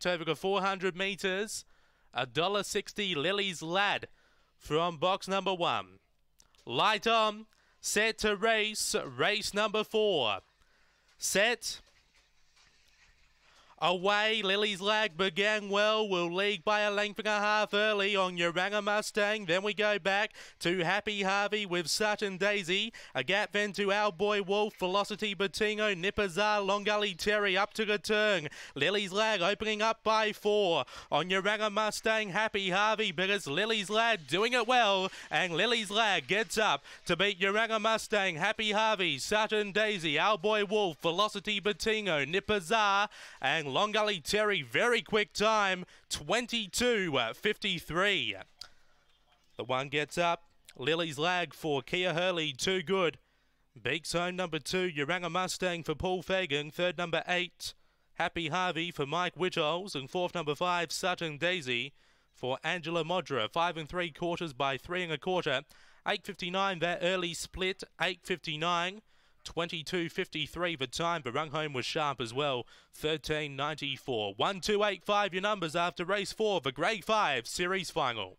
Tovica 400 meters. A dollar sixty Lily's Lad from box number one. Light on, set to race, race number four. Set, Away, Lily's Lag began well. Will lead by a length and a half early on Uranga Mustang. Then we go back to Happy Harvey with Sutton Daisy. A gap then to Our Boy Wolf, Velocity Batingo, Nipazar, Longully Terry up to the turn. Lily's Lag opening up by four. On Uranga Mustang, Happy Harvey, but it's Lily's Lag doing it well. And Lily's Lag gets up to beat Uranga Mustang, Happy Harvey, Sutton Daisy, Our Boy Wolf, Velocity Batingo, Nipazar, and Longali Terry, very quick time, 22.53. Uh, the one gets up. Lily's lag for Kia Hurley, too good. Beaks home number two, Uranga Mustang for Paul Fagan. Third number eight, Happy Harvey for Mike Whitholes. And fourth number five, Sutton Daisy for Angela Modra. Five and three quarters by three and a quarter. 8.59 that early split, 8.59. 22.53 for time, but home was sharp as well. 13.94. 1285 your numbers after race four for grade five series final.